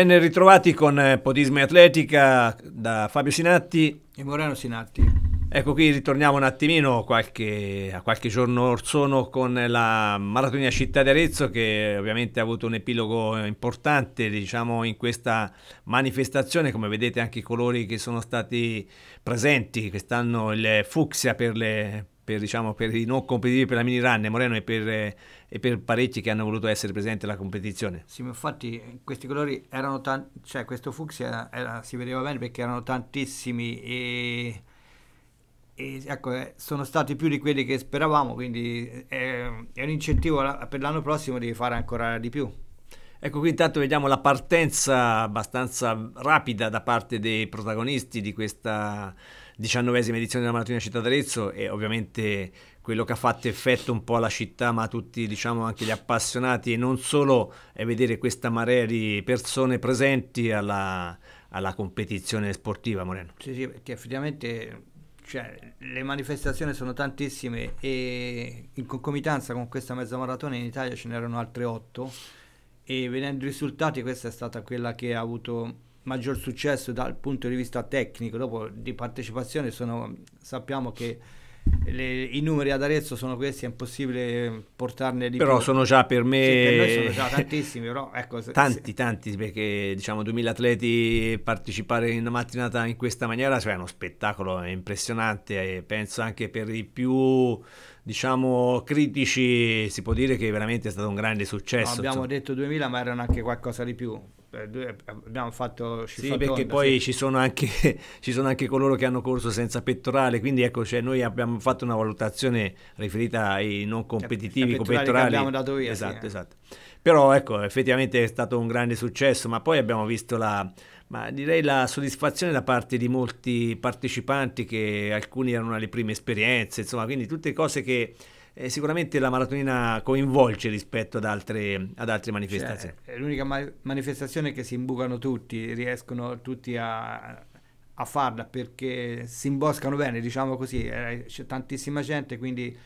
Ben ritrovati con eh, Podismo e Atletica da Fabio Sinatti e Moreno Sinatti. Ecco qui ritorniamo un attimino qualche, a qualche giorno or sono con la Maratonia Città di Arezzo che ovviamente ha avuto un epilogo importante diciamo, in questa manifestazione, come vedete anche i colori che sono stati presenti, quest'anno il fucsia per le, per, diciamo, per, i non competitivi per la mini run Moreno e per, eh, e per, parecchi che hanno voluto essere presenti alla competizione. Sì, infatti eh, questi colori erano tanti, cioè questo fucsia era, si vedeva bene perché erano tantissimi e, e ecco, eh, sono stati più di quelli che speravamo, quindi eh, è, è un incentivo per l'anno prossimo di fare ancora di più. Ecco qui intanto vediamo la partenza abbastanza rapida da parte dei protagonisti di questa 19esima edizione della Maratona Città d'Arezzo e ovviamente quello che ha fatto effetto un po' alla città ma a tutti diciamo anche gli appassionati e non solo è vedere questa marea di persone presenti alla, alla competizione sportiva Moreno. Sì, sì, perché effettivamente cioè, le manifestazioni sono tantissime e in concomitanza con questa mezza maratona in Italia ce n'erano altre otto e vedendo i risultati questa è stata quella che ha avuto maggior successo dal punto di vista tecnico, dopo di partecipazione sono, sappiamo che le, i numeri ad Arezzo sono questi, è impossibile portarne di però più. sono già per me... Sì, per noi sono già tantissimi, però ecco... Se, tanti, se... tanti, perché diciamo 2000 atleti partecipare in una mattinata in questa maniera cioè, è uno spettacolo impressionante e penso anche per i più diciamo critici si può dire che veramente è stato un grande successo. No, abbiamo detto 2000 ma erano anche qualcosa di più, eh, eh, abbiamo fatto sì perché poi sì. Ci, sono anche, ci sono anche coloro che hanno corso senza pettorale quindi ecco cioè noi abbiamo fatto una valutazione riferita ai non competitivi con pettorali abbiamo dato via esatto sì, esatto eh. Esatto. però ecco effettivamente è stato un grande successo ma poi abbiamo visto la ma direi la soddisfazione da parte di molti partecipanti che alcuni erano alle prime esperienze insomma quindi tutte cose che eh, sicuramente la maratonina coinvolge rispetto ad altre, ad altre manifestazioni. Cioè, è l'unica ma- manifestazione che si imbucano tutti, riescono tutti a, a farla perché si imboscano bene, diciamo così, eh, c'è tantissima gente, quindi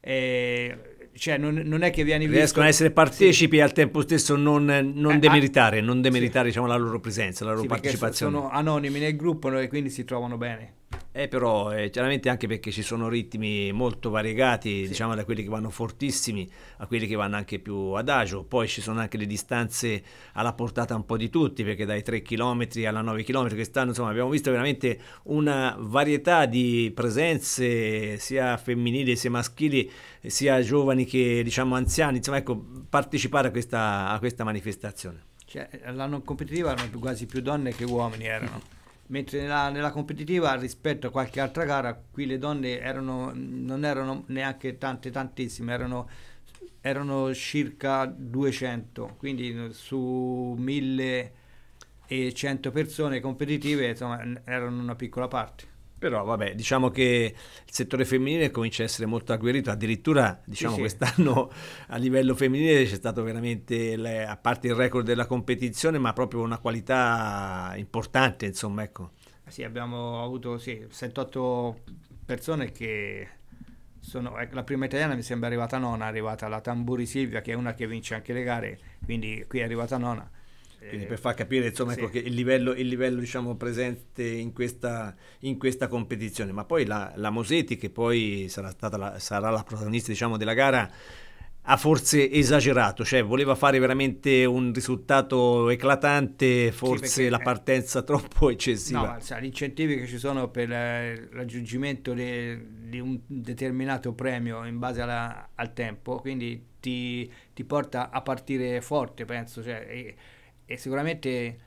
eh, cioè non, non, è che vieni visto... Riescono a essere partecipi e al tempo stesso non, non eh, ah, demeritare, non demeritare sì. diciamo, la loro presenza, la loro sì, partecipazione. Sono anonimi nel gruppo e quindi si trovano bene. Eh, però eh, chiaramente anche perché ci sono ritmi molto variegati, sì. diciamo da quelli che vanno fortissimi a quelli che vanno anche più adagio, poi ci sono anche le distanze alla portata un po' di tutti, perché dai 3 km alla 9 km quest'anno insomma abbiamo visto veramente una varietà di presenze sia femminili sia maschili, sia giovani che diciamo anziani, insomma ecco partecipare a questa, a questa manifestazione. Cioè, l'anno competitivo erano quasi più donne che uomini erano mentre nella, nella, competitiva rispetto a qualche altra gara qui le donne erano, non erano neanche tante tantissime erano, erano circa 200 quindi su 1100 persone competitive insomma erano una piccola parte però vabbè, diciamo che il settore femminile comincia a essere molto agguerrito, addirittura diciamo sì, sì. quest'anno a livello femminile c'è stato veramente, le, a parte il record della competizione, ma proprio una qualità importante, insomma, ecco. Eh sì, abbiamo avuto sì, 78 persone che sono, eh, la prima italiana mi sembra arrivata nona, è arrivata la Tamburi Silvia che è una che vince anche le gare, quindi qui è arrivata nona quindi eh, per far capire insomma, ecco sì. ecco il livello, il livello diciamo, presente in questa, in questa, competizione. Ma poi la, la Mosetti, che poi sarà, la, sarà la, protagonista diciamo, della gara, ha forse esagerato, cioè voleva fare veramente un risultato eclatante, forse sì, perché, la eh, partenza eh, troppo eccessiva. No, sa, gli incentivi che ci sono per eh, l'aggiungimento di un determinato premio in base alla, al tempo, quindi ti, ti, porta a partire forte, penso. Cioè, e, e sicuramente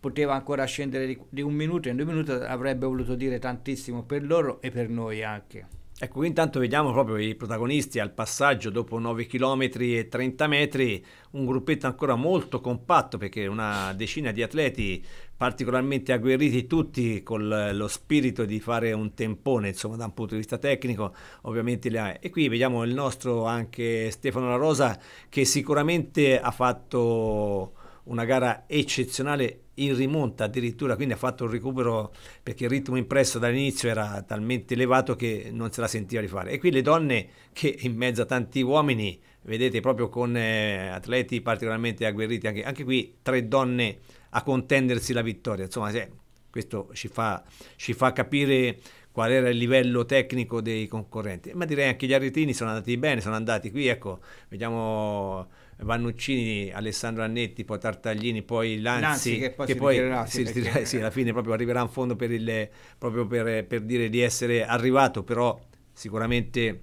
poteva ancora scendere di, di un minuto in due minuti avrebbe voluto dire tantissimo per loro e per noi anche. Ecco, qui intanto vediamo proprio i protagonisti al passaggio dopo 9 km e 30 metri, un gruppetto ancora molto compatto perché una decina di atleti particolarmente agguerriti tutti con lo spirito di fare un tempone, insomma da un punto di vista tecnico, ovviamente le... e qui vediamo il nostro anche Stefano La Rosa che sicuramente ha fatto una gara eccezionale in rimonta addirittura, quindi ha fatto un recupero perché il ritmo impresso dall'inizio era talmente elevato che non se la sentiva di fare. E qui le donne che in mezzo a tanti uomini, vedete proprio con eh, atleti particolarmente agguerriti, anche, anche, qui tre donne a contendersi la vittoria, insomma se, questo ci fa, ci fa capire qual era il livello tecnico dei concorrenti. Ma direi anche gli arritini sono andati bene, sono andati qui, ecco, vediamo Vannuccini, Alessandro Annetti, poi Tartaglini, poi Lanzi, Lanzi che poi, che si, poi ritirerà, si perché... sì, alla fine proprio arriverà in fondo per il, proprio per, per dire di essere arrivato, però sicuramente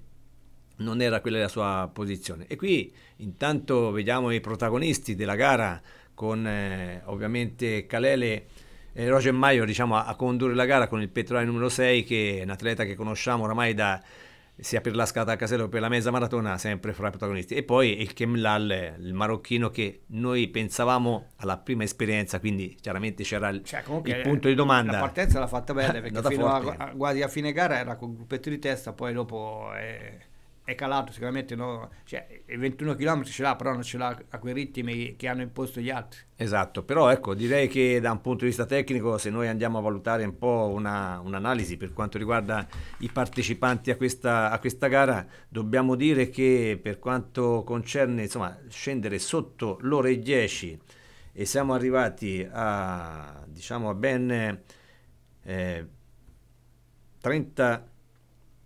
non era quella la sua posizione. E qui intanto vediamo i protagonisti della gara con eh, ovviamente Calele eh, Roger Maio diciamo, a, a condurre la gara con il Petrolai numero 6 che è un atleta che conosciamo oramai da, sia per la scalata a casello che per la mezza maratona, sempre fra i protagonisti. E poi il Kemlal, il marocchino che noi pensavamo alla prima esperienza, quindi chiaramente c'era il, cioè, il punto di eh, domanda. La partenza l'ha fatta bene perché fino a, a, quasi a fine gara era con un gruppetto di testa, poi dopo... Eh è calato sicuramente, no? cioè, 21 km ce l'ha, però non ce l'ha a quei ritmi che hanno imposto gli altri. Esatto, però ecco, direi che da un punto di vista tecnico, se noi andiamo a valutare un po' un'analisi per quanto riguarda i partecipanti a questa, a questa, gara, dobbiamo dire che per quanto concerne insomma, scendere sotto l'ora e 10 e siamo arrivati a, diciamo, a ben eh, 30,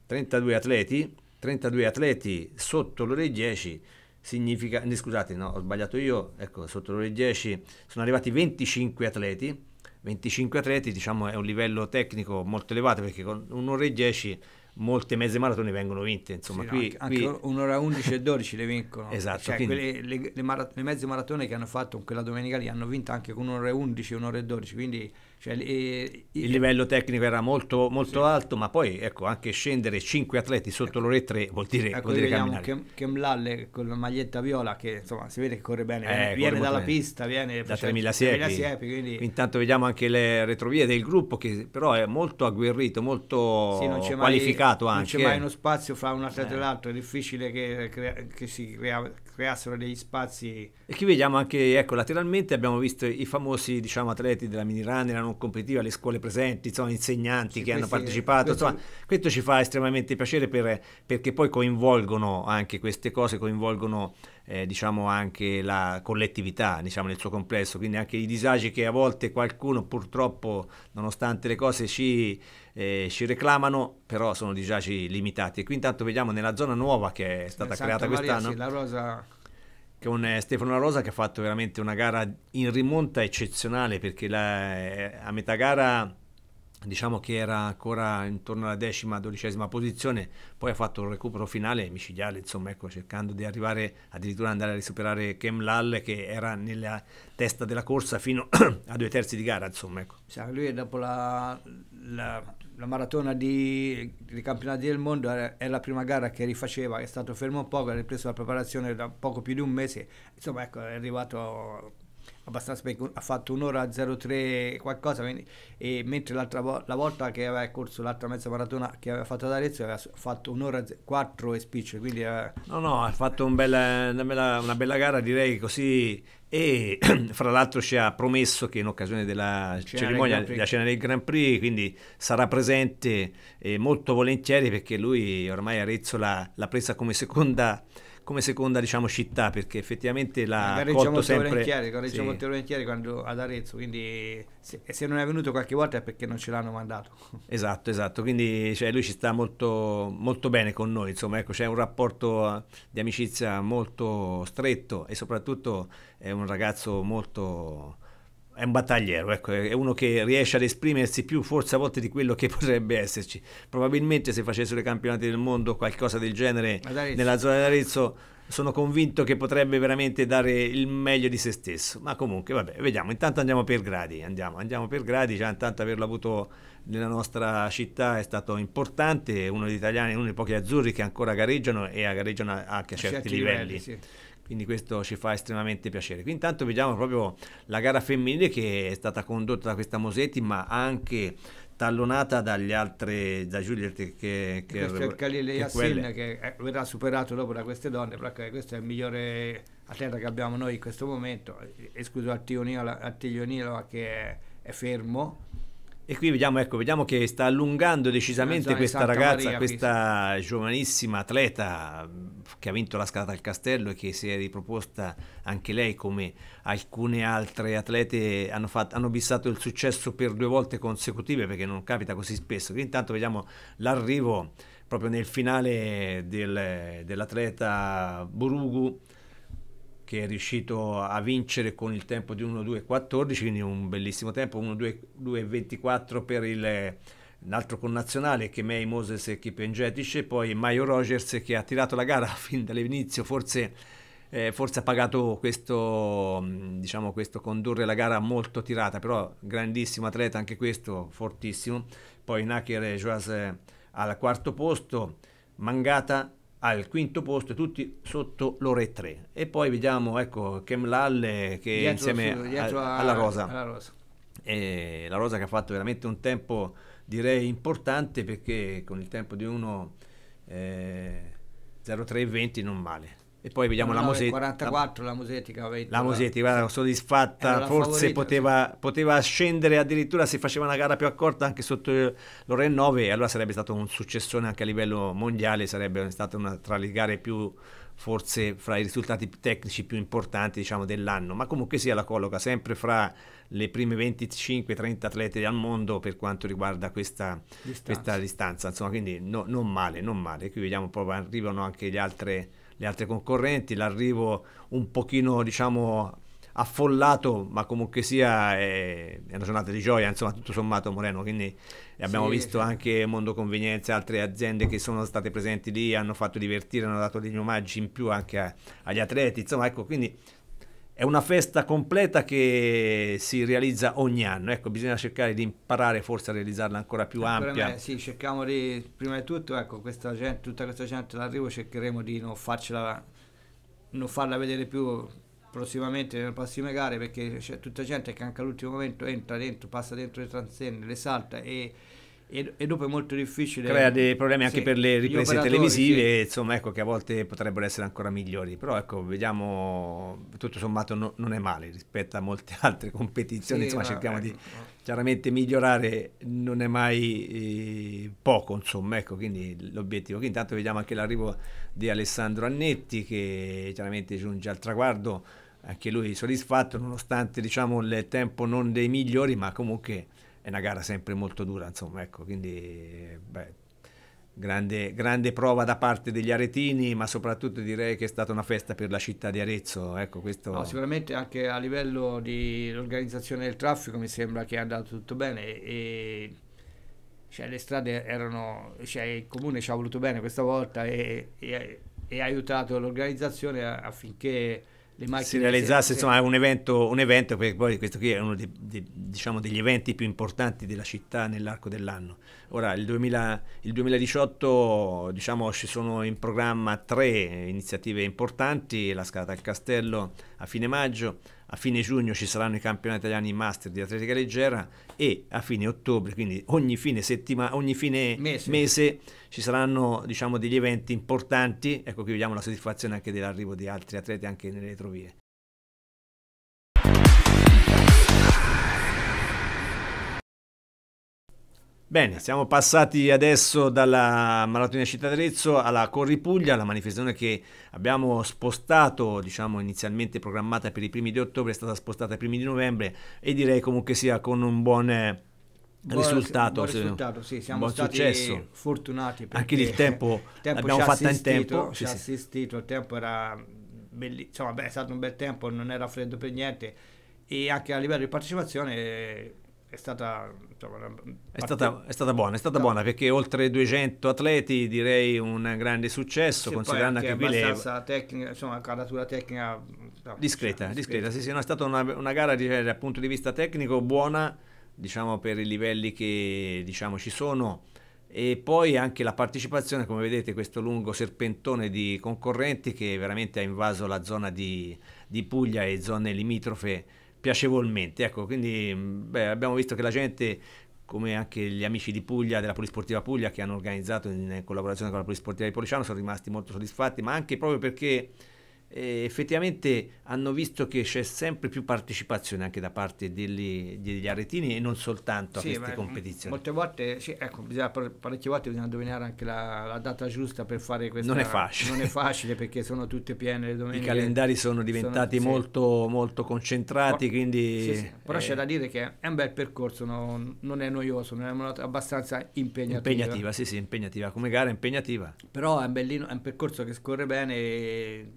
32 atleti 32 atleti sotto l'ore 10 significa, eh, scusate no, ho sbagliato io, ecco, sotto l'ore 10 sono arrivati 25 atleti, 25 atleti diciamo è un livello tecnico molto elevato perché con un'ora e 10 molte mezze maratone vengono vinte, insomma sì, qui, no, anche, qui... anche un'ora 11 e 12 le vincono, esatto, cioè, quindi... quelle, le, le, marat- le mezze maratone che hanno fatto quella domenica lì hanno vinto anche con un'ora 11 e un'ora e 12, quindi cioè, e, eh, il livello tecnico era molto, molto sì. alto, ma poi ecco, anche scendere 5 atleti sotto ecco, 3 vuol dire, ecco, vuol dire camminare. Kem, Kemlalle con la maglietta viola che insomma si vede che corre bene, eh, viene, corre viene dalla bene. pista, viene da 3000 siepi. siepi quindi... Intanto vediamo anche le retrovie del gruppo che però è molto agguerrito, molto sì, qualificato mai, anche. Non c'è mai uno spazio fra un atleta eh. e l'altro, è difficile che, crea, che si crea, creassero degli spazi. E qui vediamo anche, ecco, lateralmente abbiamo visto i famosi diciamo, atleti della mini runner, non competitiva, le scuole presenti, insomma, insegnanti sì, che hanno partecipato, questi... insomma, questo ci fa estremamente piacere per, perché poi coinvolgono anche queste cose, coinvolgono eh, diciamo anche la collettività diciamo, nel suo complesso, quindi anche i disagi che a volte qualcuno purtroppo, nonostante le cose, ci, eh, ci reclamano, però sono disagi limitati. E qui intanto vediamo nella zona nuova che è stata eh, Santa creata Maria, quest'anno. Sì, la rosa con eh, Stefano La Rosa che ha fatto veramente una gara in rimonta eccezionale perché la, eh, a metà gara diciamo che era ancora intorno alla decima, dodicesima posizione, poi ha fatto un recupero finale micidiale, insomma, ecco, cercando di arrivare addirittura ad andare a risuperare Kem Lall che era nella testa della corsa fino a due terzi di gara, insomma, ecco. Sì, lui dopo la, la la maratona di, di campionati del mondo è la prima gara che rifaceva, è stato fermo un poco, ha ripreso la preparazione da poco più di un mese, insomma ecco è arrivato abbastanza perché ha fatto un'ora 03 qualcosa quindi, e mentre l'altra vo- la volta che aveva corso l'altra mezza maratona che aveva fatto ad Arezzo aveva fatto un'ora 4 e spiccio quindi eh. no no ha fatto un bella, una, bella, una, bella, gara direi così e fra l'altro ci ha promesso che in occasione della Cena cerimonia della cena del Grand Prix quindi sarà presente eh, molto volentieri perché lui ormai Arezzo l'ha, l'ha presa come seconda come seconda diciamo, città, perché effettivamente la eh, colto sempre... Gareggia sì. Volentieri quando ad Arezzo, quindi se, se, non è venuto qualche volta è perché non ce l'hanno mandato. Esatto, esatto, quindi cioè, lui ci sta molto, molto bene con noi, insomma, ecco, c'è un rapporto eh, di amicizia molto stretto e soprattutto è un ragazzo molto è un battagliero, ecco, è uno che riesce ad esprimersi più forse a volte di quello che potrebbe esserci. Probabilmente se facessero i campionati del mondo o qualcosa del genere nella zona di Arezzo sono convinto che potrebbe veramente dare il meglio di se stesso. Ma comunque, vabbè, vediamo. Intanto andiamo per gradi, andiamo, andiamo per gradi. Già intanto averlo avuto nella nostra città è stato importante. Uno degli italiani, uno dei pochi azzurri che ancora gareggiano e gareggiano anche a certi, certi livelli. livelli sì quindi questo ci fa estremamente piacere. Qui intanto vediamo proprio la gara femminile che è stata condotta da questa Mosetti ma anche tallonata dagli altri da Giulia che, che questo è il Khalil Yassin che, è, eh, verrà superato dopo da queste donne perché questo è il migliore atleta che abbiamo noi in questo momento escluso Attiglionila che è, è fermo e qui vediamo, ecco, vediamo che sta allungando decisamente questa ragazza, Maria, questa sì. giovanissima atleta che ha vinto la scalata al castello e che si è riproposta anche lei come alcune altre atlete hanno, fatto, hanno bissato il successo per due volte consecutive perché non capita così spesso. Quindi intanto vediamo l'arrivo proprio nel finale del, dell'atleta Borugu che è riuscito a vincere con il tempo di 1-2-14, quindi un bellissimo tempo, 1-2-24 per il, l'altro connazionale che May Moses e Kipengetic e poi Maio Rogers che ha tirato la gara fin dall'inizio, forse, eh, forse ha pagato questo, mm, diciamo, questo condurre la gara molto tirata, però grandissimo atleta anche questo, fortissimo. Poi Naker e Joas al quarto posto, Mangata al quinto posto tutti sotto l'ora e tre e poi vediamo ecco Kemlalle eh, che dietro, insieme su, a, a, alla Rosa, alla Rosa. la Rosa che ha fatto veramente un tempo direi importante perché con il tempo di uno eh, 0320 non male e poi vediamo no, la Mosetti. 44 la, la La Mosetti, guarda, soddisfatta, forse poteva, poteva, scendere addirittura se faceva una gara più accorta anche sotto l'Oren 9 e allora sarebbe stato un successone anche a livello mondiale, sarebbe stata una tra le gare più forse fra i risultati tecnici più importanti diciamo, dell'anno, ma comunque sia la colloca sempre fra le prime 25-30 atlete al mondo per quanto riguarda questa distanza, questa distanza. insomma quindi no, non male, non male, qui vediamo poi arrivano anche le altre le altre concorrenti, l'arrivo un pochino diciamo affollato, ma comunque sia è, una giornata di gioia, insomma tutto sommato Moreno, quindi abbiamo sì, visto sì. anche Mondo Convenienza, altre aziende che sono state presenti lì, hanno fatto divertire, hanno dato degli omaggi in più anche agli atleti, insomma ecco, quindi è una festa completa che si realizza ogni anno, ecco, bisogna cercare di imparare forse a realizzarla ancora più ampia. Me, sì, cerchiamo di, prima di tutto, ecco, questa gente, tutta questa gente all'arrivo cercheremo di non farcela, non farla vedere più prossimamente nelle prossime gare perché c'è tutta gente che anche all'ultimo momento entra dentro, passa dentro le transenne, le salta e e, e, dopo è molto difficile. Crea dei problemi anche sì, per le riprese televisive, sì. insomma, ecco che a volte potrebbero essere ancora migliori, però ecco, vediamo, tutto sommato no, non è male rispetto a molte altre competizioni, sì, insomma, no, cerchiamo ecco, di chiaramente migliorare, non è mai eh, poco, insomma, ecco, quindi l'obiettivo. Che intanto vediamo anche l'arrivo di Alessandro Annetti che chiaramente giunge al traguardo, anche lui soddisfatto, nonostante diciamo il tempo non dei migliori, ma comunque è una gara sempre molto dura, insomma, ecco, quindi beh, grande, grande, prova da parte degli aretini, ma soprattutto direi che è stata una festa per la città di Arezzo. Ecco, questo... no, sicuramente anche a livello di organizzazione del traffico mi sembra che è andato tutto bene. E... Cioè, le strade erano, cioè, il comune ci ha voluto bene questa volta e, e, e ha aiutato l'organizzazione affinché le macchine... Si realizzasse insomma, un, evento, un evento, perché poi questo qui è uno dei, dei, diciamo, degli eventi più importanti della città nell'arco dell'anno. Ora, il, 2000, il 2018 diciamo, ci sono in programma tre iniziative importanti, la scalata al castello a fine maggio, a fine giugno ci saranno i campionati italiani master di atletica leggera e a fine ottobre, quindi ogni fine, settima, ogni fine mese. mese. ci saranno diciamo, degli eventi importanti, ecco qui vediamo la soddisfazione anche dell'arrivo di altri atleti anche nelle retrovie. Bene, siamo passati adesso dalla Maratona Città d'Arezzo alla Corripuglia, la manifestazione che abbiamo spostato, diciamo inizialmente programmata per i primi di ottobre, è stata spostata ai primi di novembre e direi comunque sia con un buon risultato, buon risultato sì, siamo buon stati successo. fortunati anche il tempo, il tempo l'abbiamo fatta in tempo ci ha sì, assistito il tempo era bellissimo insomma beh, è stato un bel tempo non era freddo per niente e anche a livello di partecipazione è stata, insomma, è, stata, è stata, buona, è stata buona perché oltre 200 atleti direi un grande successo sì, considerando anche, anche qui le... tecnica, insomma, caratura tecnica no, diciamo, discreta, discreta, discreta, sì, sì, no, è stata una, una gara direi, dal punto di vista tecnico buona diciamo per i livelli che diciamo ci sono e poi anche la partecipazione come vedete questo lungo serpentone di concorrenti che veramente ha invaso la zona di, di Puglia e zone limitrofe piacevolmente. Ecco, quindi mm, beh, abbiamo visto che la gente come anche gli amici di Puglia, della Polisportiva Puglia, che hanno organizzato in collaborazione con la Polisportiva di Policiano, sono rimasti molto soddisfatti, ma anche proprio perché eh, effettivamente hanno visto che c'è sempre più partecipazione anche da parte degli, degli aretini e non soltanto sì, a queste beh, mm, competizioni. Molte volte, sì, ecco, bisogna, parecchie volte bisogna indovinare anche la, la, data giusta per fare questo. Non è facile. Non è facile perché sono tutte piene le domeniche. I calendari sono diventati sono, molto, sì. molto, concentrati, Por- quindi... Sì, Però eh, c'è da dire che è un bel percorso, no, non è noioso, non è abbastanza impegnativa. Impegnativa, sì, sì, impegnativa, come gara impegnativa. Però è, bellino, è un percorso che scorre bene e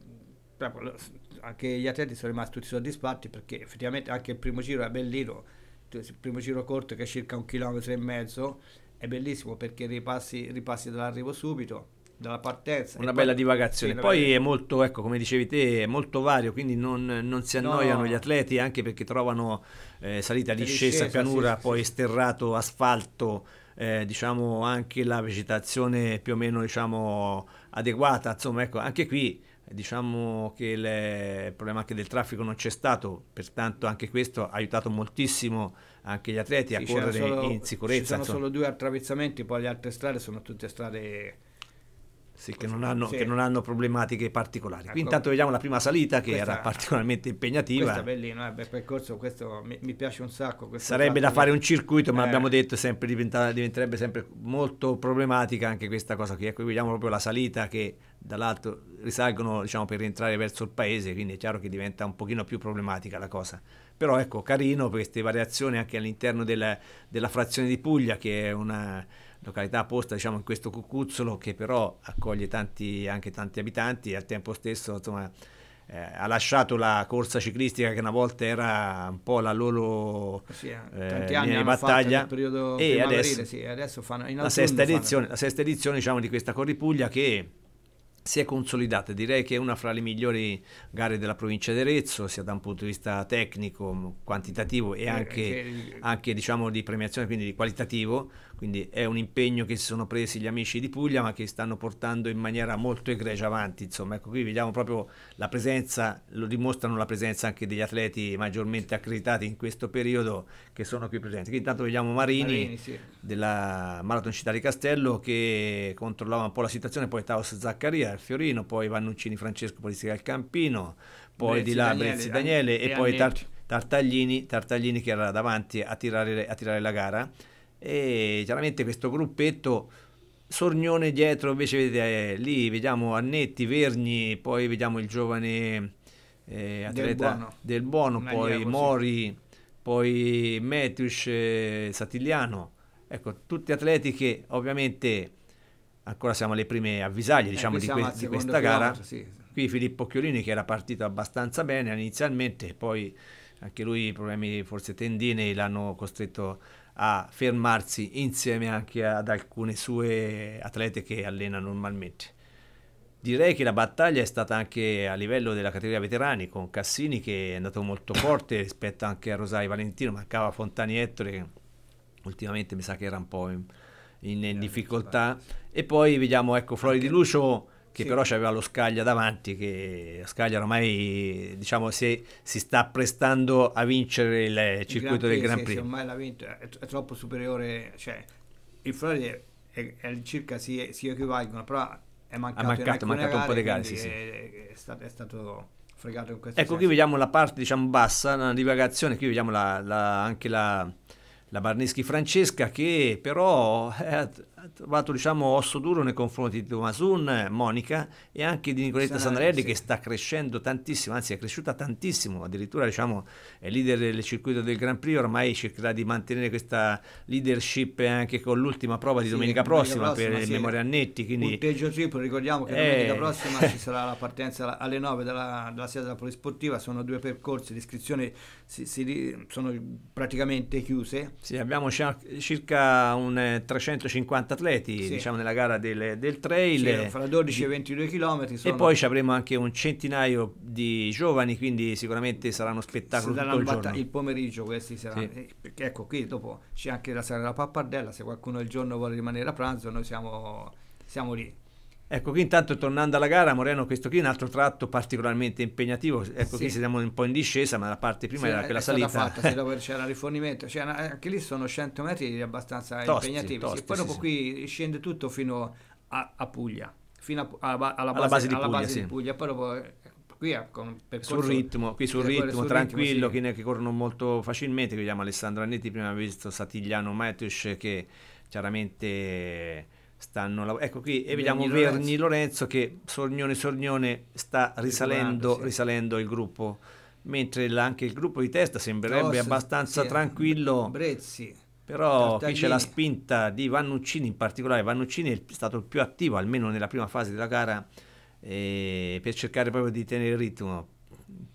anche gli atleti sono rimasti tutti soddisfatti perché effettivamente anche il primo giro è bellino, il primo giro corto che è circa un chilometro e mezzo, è bellissimo perché ripassi, ripassi dall'arrivo subito dalla partenza. Una bella poi, divagazione. Sì, poi bella... è molto, ecco, come dicevi te, è molto vario, quindi non, non si annoiano no. gli atleti anche perché trovano eh, salita, discesa, discesa, pianura, sì, poi sì. sterrato, asfalto, eh, diciamo anche la vegetazione più o meno diciamo, adeguata. Insomma, ecco, anche qui diciamo che il problema anche del traffico non c'è stato, pertanto anche questo ha aiutato moltissimo anche gli atleti sì, a correre solo, in sicurezza. Ci sono insomma. solo due attraversamenti, poi le altre strade sono tutte strade sì, che non, hanno, sì. che non hanno problematiche particolari. Ecco. Qui intanto vediamo la prima salita che questa, era particolarmente impegnativa. Questa è bellina, eh, bel percorso, questo mi, mi piace un sacco. Sarebbe da fare un circuito, ma eh. abbiamo detto sempre diventerebbe sempre molto problematica anche questa cosa qui. Ecco, qui vediamo proprio la salita che dall'alto risalgono diciamo, per rientrare verso il paese, quindi è chiaro che diventa un pochino più problematica la cosa. Però ecco, carino queste variazioni anche all'interno della, della frazione di Puglia che è una località apposta diciamo, in questo cucuzzolo che però accoglie tanti, anche tanti abitanti e al tempo stesso insomma, eh, ha lasciato la corsa ciclistica che una volta era un po' la loro sì, eh, eh battaglia e adesso, sì, adesso fanno, la, sesta edizione, la sesta edizione, diciamo, di questa Corripuglia che si è consolidata, direi che è una fra le migliori gare della provincia di Arezzo, sia da un punto di vista tecnico, quantitativo e eh, anche, anche diciamo, di premiazione, quindi di qualitativo, quindi è un impegno che si sono presi gli amici di Puglia ma che stanno portando in maniera molto egregia avanti. Insomma, ecco qui vediamo proprio la presenza, lo dimostrano la presenza anche degli atleti maggiormente accreditati in questo periodo che sono qui presenti. Quindi intanto vediamo Marini, Marini sì. della Marathon Città di Castello che controllava un po' la situazione, poi Taos Zaccaria, al Fiorino, poi Vannuccini Francesco Polizia al Campino, poi Brezzi, di là Daniele, Brezzi eh, Daniele e, e poi Tartaglini, Tartaglini che era davanti a tirare, a tirare la gara e chiaramente questo gruppetto Sornione dietro invece vedete eh, lì vediamo Annetti, Vergni poi vediamo il giovane eh, atleta del Buono, del buono poi Mori poi Metius eh, Satigliano ecco tutti atleti che ovviamente ancora siamo alle prime avvisaglie eh, diciamo, di, que- di, questa gara sì. qui Filippo Chiolini che era partito abbastanza bene inizialmente poi anche lui problemi forse tendini l'hanno costretto a a fermarsi insieme anche ad alcune sue atlete che allena normalmente. Direi che la battaglia è stata anche a livello della categoria veterani con Cassini che è andato molto forte rispetto anche a Rosai Valentino, mancava Fontani Ettore che ultimamente mi sa che era un po' in, in, in difficoltà e poi vediamo ecco Flori di Lucio che sì. però c'aveva lo Scaglia davanti, che Scaglia ormai diciamo, si, si, sta prestando a vincere il circuito il Prix, del Gran Prix. Sì, ormai l'ha vinto, è, troppo superiore, cioè il Ferrari è, è, è circa si, si, equivalgono, però è mancato, mancato, mancato gare, un po' di gare, sì, sì. è stato, stato fregato in questo Ecco, senso. qui vediamo la parte diciamo, bassa, una divagazione, qui vediamo la, la, anche la la Barneschi Francesca che però eh, ha trovato diciamo, osso duro nei confronti di Tomasun, Monica e anche di Nicoletta Sanarelli sì. che sta crescendo tantissimo, anzi è cresciuta tantissimo, addirittura diciamo, è leader del circuito del Grand Prix, ormai cercherà di mantenere questa leadership anche con l'ultima prova di sì, domenica, domenica prossima, per sì. Memoria Annetti. Quindi... Punteggio triplo, ricordiamo che eh... domenica prossima ci sarà la partenza alle 9 della, della sede della Polisportiva, sono due percorsi, le iscrizioni si, si, sono praticamente chiuse sì, abbiamo circa un 350 eh, atleti sì. diciamo, nella gara del, del trail. Sì, fra 12 e 22 km. Sono... E poi ci avremo anche un centinaio di giovani, quindi sicuramente sarà uno spettacolo sarà tutto batta- il, il pomeriggio questi saranno. Sì. Eh, ecco qui dopo c'è anche la sera della pappardella, se qualcuno il giorno vuole rimanere a pranzo noi siamo, siamo lì. Ecco qui intanto tornando alla gara, Moreno, questo qui è un altro tratto particolarmente impegnativo, ecco sì. qui siamo un po' in discesa, ma la parte prima sì, era eh, quella è salita. Fatta, sì, dopo c'era il rifornimento, cioè, anche lì sono 100 metri abbastanza tosti, impegnativi, tosti, sì. poi dopo qui scende tutto fino a, a Puglia, fino a, a, alla, alla, base, di, alla Puglia, base di Puglia, poi dopo eh, qui con percorso, sul ritmo, qui sul ritmo, sul tranquillo, ritmo, sì. che, corrono molto facilmente, vediamo Alessandro Annetti, prima abbiamo visto Satigliano Matus che chiaramente stanno lavorando. Ecco qui e vediamo Verni Lorenzo. Lorenzo che Sornione Sornione sta risalendo, sì. risalendo il gruppo, mentre anche il gruppo di testa sembrerebbe oh, abbastanza sì, tranquillo. Brezzi. Però Tartaglini. qui c'è la spinta di Vannuccini in particolare, Vannuccini è stato il più attivo almeno nella prima fase della gara eh, per cercare proprio di tenere il ritmo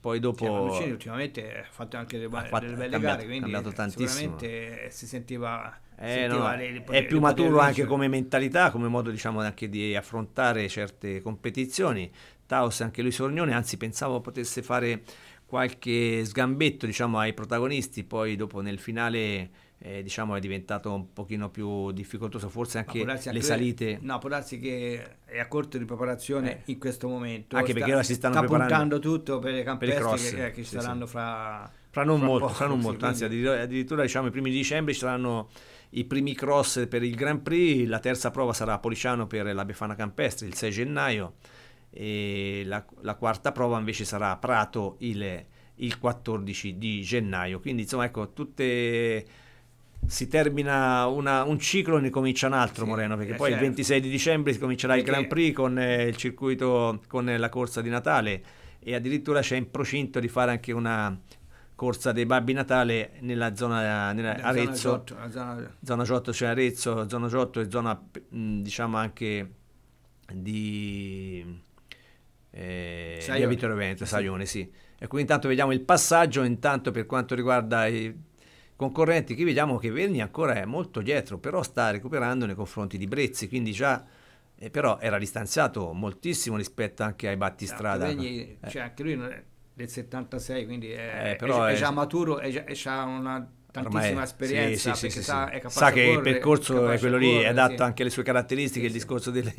poi dopo sì, Lucini ultimamente ha fatto anche delle, fatto, delle belle cambiato, gare quindi tantissimo. sicuramente si sentiva, eh, sentiva no, le, le poter, è più maturo anche come mentalità come modo diciamo anche di affrontare certe competizioni Taos anche lui Sornione anzi pensavo potesse fare qualche sgambetto diciamo ai protagonisti poi dopo nel finale eh, diciamo è diventato un pochino più difficoltoso, forse anche le anche salite. No, può darsi che è a corto di preparazione eh. in questo momento. Anche sta, perché ora si stanno sta preparando tutto per le campestre che, eh, che sì, saranno sì. fra, fra non fra molto, poco, fra non molto. Quindi. anzi addirittura diciamo i primi di dicembre ci saranno i primi cross per il Grand Prix, la terza prova sarà a Policiano per la Befana Campestre il 6 gennaio e la, la quarta prova invece sarà a Prato il, il 14 di gennaio. Quindi insomma ecco tutte si termina una, un ciclo e ne comincia un altro sì, Moreno perché eh, poi certo. il 26 di dicembre si comincerà perché... il Grand Prix con eh, il circuito con eh, la corsa di Natale e addirittura c'è in procinto di fare anche una corsa dei Babbi Natale nella zona nella Arezzo zona, zona... zona Giotto, c'è cioè Arezzo zona Giotto e zona mh, mm, diciamo anche di eh, Vittorio Veneto, Saione sì. sì. Ecco, intanto vediamo il passaggio, intanto per quanto riguarda i concorrenti che vediamo che Verni ancora è molto dietro, però sta recuperando nei confronti di Brezzi, quindi già eh, però era distanziato moltissimo rispetto anche ai battistrada. Esatto, Verni, eh. cioè anche lui del 76, quindi è, eh, però è, è già maturo, e ha una tantissima Ormai, esperienza sì, sì, sì, sa, sa che correre, il percorso è quello lì è adatto anche alle sue caratteristiche il discorso delle,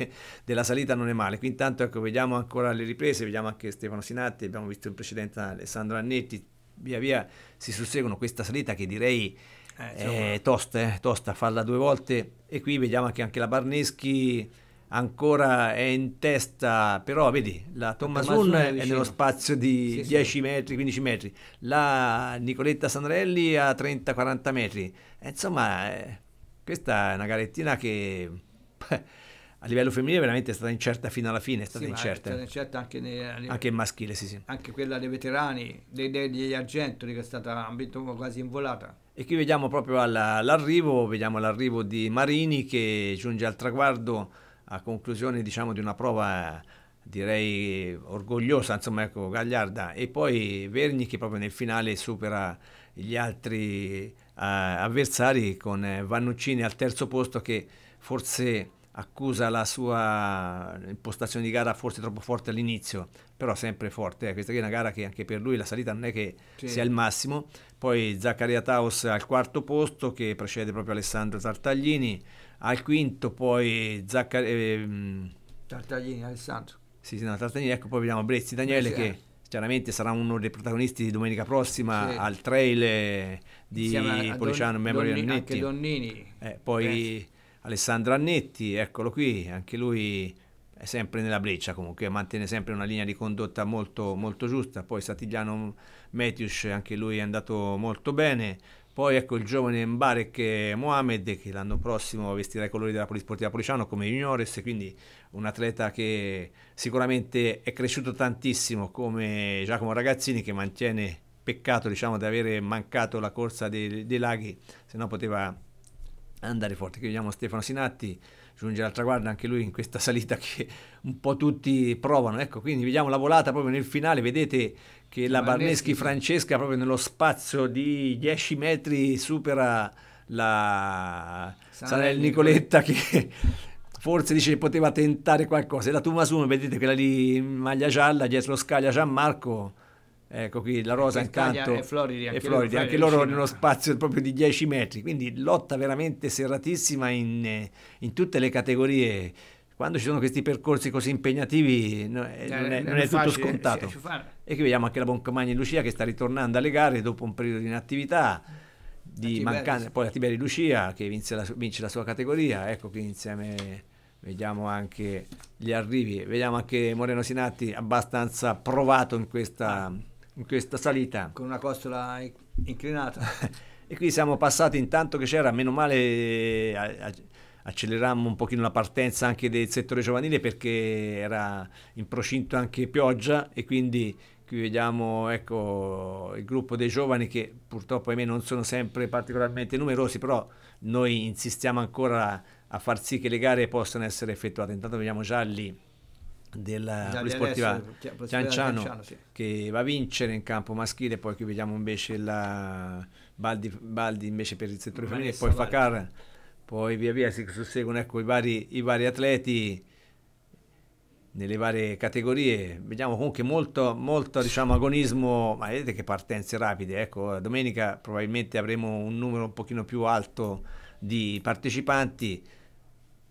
della salita non è male quindi intanto ecco vediamo ancora le riprese vediamo anche Stefano Sinatti abbiamo visto in precedenza Alessandro Annetti via via si susseguono questa salita che direi eh, è eh, tosta, eh, tosta, farla due volte e qui vediamo che anche la Barneschi ancora è in testa, però vedi la Tommasun è, è, nello spazio di sì, 10 sì. metri, 15 metri, la Nicoletta Sandrelli a 30-40 metri, eh, insomma eh, questa è una garettina che... Eh, a livello femminile veramente è stata incerta fino alla fine, è stata sì, incerta. È stata incerta anche, nei, anche in maschile, sì, sì. Anche quella dei veterani, dei, dei, degli argentoli che è stata quasi involata. E qui vediamo proprio alla, l'arrivo, vediamo l'arrivo di Marini che giunge al traguardo a conclusione diciamo di una prova direi orgogliosa, insomma ecco Gagliarda e poi Verni che proprio nel finale supera gli altri eh, avversari con eh, Vannuccini al terzo posto che forse accusa la sua impostazione di gara forse troppo forte all'inizio, però sempre forte. Eh. Questa qui è una gara che anche per lui la salita non è che sì. sia il massimo. Poi Zaccaria Taos al quarto posto che precede proprio Alessandro Tartaglini, al quinto poi Zaccaria... Ehm... Tartaglini Alessandro. Sì, sì, no, Tartaglini, ecco poi vediamo Brezzi Daniele Brezzi, che... Eh chiaramente sarà uno dei protagonisti di domenica prossima sì. al trail di Policiano Memorial Donnini, Annetti. Donnini. Eh, poi Penso. Alessandro Annetti, eccolo qui, anche lui è sempre nella breccia comunque, mantiene sempre una linea di condotta molto, molto giusta, poi Satigliano Metius, anche lui è andato molto bene, poi ecco il giovane Mbarek Mohamed che l'anno prossimo vestirà i colori della Polisportiva Policiano come juniores, quindi un atleta che sicuramente è cresciuto tantissimo come Giacomo Ragazzini che mantiene, peccato diciamo di avere mancato la corsa dei, dei laghi, se no poteva andare forte. Qui vediamo Stefano Sinatti giungere al traguardo anche lui in questa salita che un po' tutti provano. Ecco, quindi vediamo la volata proprio nel finale, vedete che la Barneschi Francesca proprio nello spazio di 10 metri supera la Sanel Nicoletta che forse dice che poteva tentare qualcosa. E la Tumasume, vedete quella lì in maglia gialla dietro lo scaglia Gianmarco Ecco qui la rosa Pescaglia e Floridi, anche, e Floridi, loro, anche loro nello spazio proprio di 10 metri, quindi lotta veramente serratissima in, in tutte le categorie. Quando ci sono questi percorsi così impegnativi no, eh, eh non è, non è tutto facile, scontato. Eh, e qui vediamo anche la Boncamagna Lucia che sta ritornando alle gare dopo un periodo di inattività di mancanza, poi la Tiberi Lucia che vince la, vince la, sua categoria, ecco qui insieme vediamo anche gli arrivi, vediamo anche Moreno Sinatti abbastanza provato in questa in questa salita. Con una costola inclinata. e qui siamo passati intanto che c'era, meno male eh, accelerammo un pochino la partenza anche del settore giovanile perché era in procinto anche pioggia e quindi qui vediamo ecco, il gruppo dei giovani che purtroppo ahimè non sono sempre particolarmente numerosi, però noi insistiamo ancora a far sì che le gare possano essere effettuate. Intanto vediamo già lì della Polisportiva Cianciano, Cianciano sì. che va a vincere in campo maschile poi qui vediamo invece la Baldi, Baldi invece per il settore femminile poi Facar poi via via si susseguono ecco, i, vari, i vari atleti nelle varie categorie vediamo comunque molto, molto diciamo, agonismo ma vedete che partenze rapide ecco domenica probabilmente avremo un numero un pochino più alto di partecipanti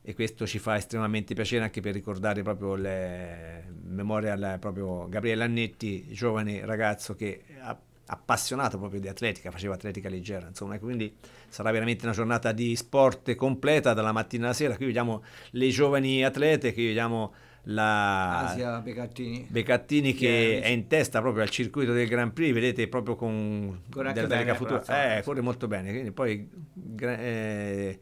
e questo ci fa estremamente piacere anche per ricordare proprio le memorial proprio Gabriele Annetti, giovane ragazzo che ha appassionato proprio di atletica, faceva atletica leggera, insomma, quindi sarà veramente una giornata di sport completa dalla mattina alla sera. Qui vediamo le giovani atlete, qui vediamo la Asia Becattini, Becattini che è in testa proprio al circuito del Grand Prix, vedete proprio con, con della bene, Futura, eh, corre molto bene, quindi poi eh,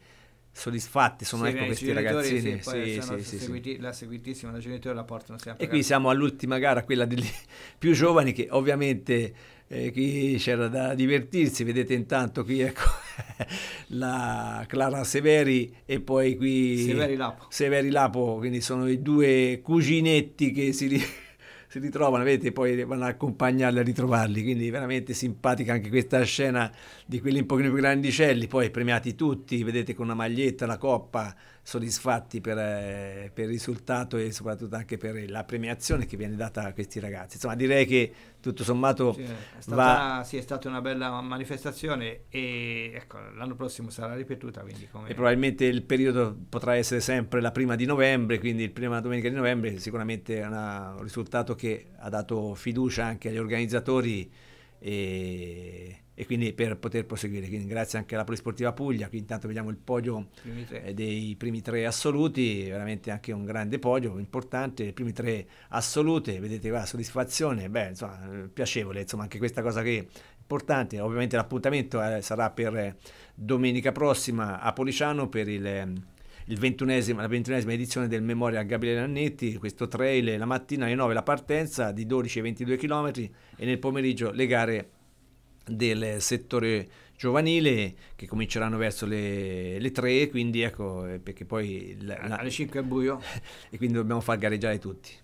soddisfatti sono sì, ecco questi ragazzini sì, sì, sì, seguiti, la seguitissima da genitore la portano sempre e qui siamo all'ultima gara quella degli più giovani che ovviamente eh, qui c'era da divertirsi vedete intanto qui ecco la Clara Severi e poi qui Severi Lapo Severi Lapo quindi sono i due cuginetti che si si ritrovano, vedete, poi vanno a accompagnarli a ritrovarli, quindi veramente simpatica anche questa scena di quelli un pochino più grandicelli, poi premiati tutti, vedete con una maglietta, la coppa, soddisfatti per, eh, per, il risultato e soprattutto anche per la premiazione che viene data a questi ragazzi. Insomma, direi che tutto sommato sì, è stata, va... sì, è stata una bella manifestazione e ecco, l'anno prossimo sarà ripetuta. Come... E probabilmente il periodo potrà essere sempre la prima di novembre, quindi il prima domenica di novembre sicuramente è una, un risultato che ha dato fiducia anche agli organizzatori. E e quindi per poter proseguire. Quindi grazie anche alla Polisportiva Puglia, qui intanto vediamo il podio primi eh, dei primi tre assoluti, veramente anche un grande podio, importante, i primi tre assoluti, vedete qua soddisfazione, beh insomma eh, piacevole, insomma anche questa cosa che importante, ovviamente l'appuntamento eh, sarà per eh, domenica prossima a Policiano per il... Ehm, il 21esima, la ventunesima edizione del Memorial Gabriele Annetti, questo trail la mattina alle 9 la partenza di 12-22 km e nel pomeriggio le gare del settore giovanile che cominceranno verso le, le 3 quindi ecco eh, perché poi la, alle 5 è buio e quindi dobbiamo far gareggiare tutti